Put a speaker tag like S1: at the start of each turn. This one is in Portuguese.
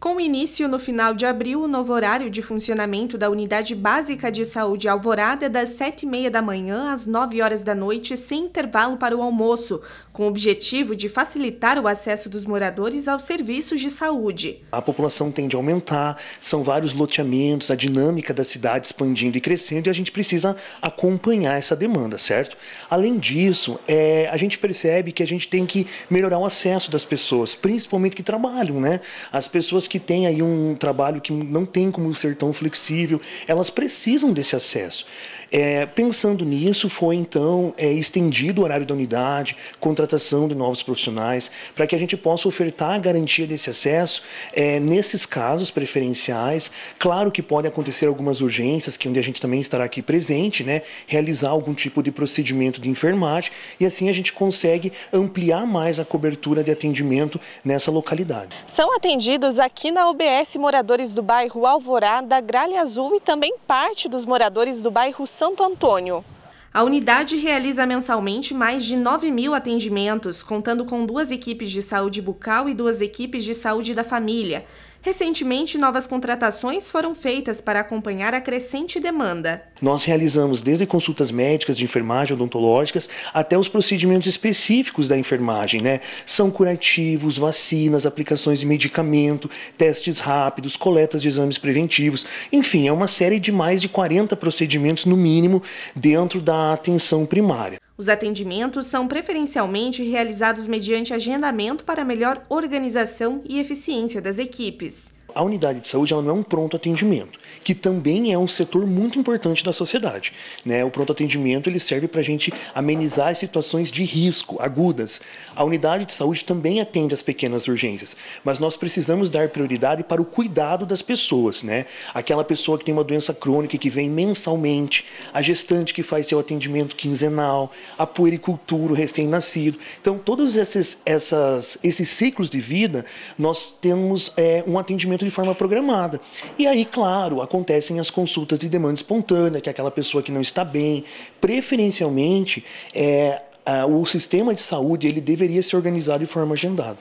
S1: Com início no final de abril, o novo horário de funcionamento da Unidade Básica de Saúde Alvorada é das 7h30 da manhã às 9 horas da noite, sem intervalo para o almoço, com o objetivo de facilitar o acesso dos moradores aos serviços de saúde.
S2: A população tende a aumentar, são vários loteamentos, a dinâmica da cidade expandindo e crescendo e a gente precisa acompanhar essa demanda, certo? Além disso, é, a gente percebe que a gente tem que melhorar o acesso das pessoas, principalmente que trabalham, né? As pessoas que têm aí um trabalho que não tem como ser tão flexível, elas precisam desse acesso. É, pensando nisso, foi então é, estendido o horário da unidade, contratação de novos profissionais, para que a gente possa ofertar a garantia desse acesso é, nesses casos preferenciais. Claro que pode acontecer algumas urgências, que onde a gente também estará aqui presente, né, realizar algum tipo de procedimento de enfermagem, e assim a gente consegue ampliar mais a cobertura de atendimento nessa localidade.
S1: São atendidos aqui aqui na OBS moradores do bairro Alvorada, Gralha Azul e também parte dos moradores do bairro Santo Antônio. A unidade realiza mensalmente mais de 9 mil atendimentos, contando com duas equipes de saúde bucal e duas equipes de saúde da família. Recentemente, novas contratações foram feitas para acompanhar a crescente demanda.
S2: Nós realizamos desde consultas médicas, de enfermagem, odontológicas, até os procedimentos específicos da enfermagem, né? São curativos, vacinas, aplicações de medicamento, testes rápidos, coletas de exames preventivos. Enfim, é uma série de mais de 40 procedimentos, no mínimo, dentro da atenção primária.
S1: Os atendimentos são preferencialmente realizados mediante agendamento para melhor organização e eficiência das equipes
S2: a unidade de saúde ela não é um pronto atendimento, que também é um setor muito importante da sociedade. Né? O pronto atendimento ele serve para a gente amenizar as situações de risco agudas. A unidade de saúde também atende as pequenas urgências, mas nós precisamos dar prioridade para o cuidado das pessoas. Né? Aquela pessoa que tem uma doença crônica que vem mensalmente, a gestante que faz seu atendimento quinzenal, a puericultura, o recém-nascido. Então, todos esses, essas, esses ciclos de vida, nós temos é, um atendimento de forma programada. E aí, claro, acontecem as consultas de demanda espontânea, que é aquela pessoa que não está bem, preferencialmente, é, a, o sistema de saúde ele deveria ser organizado de forma agendada.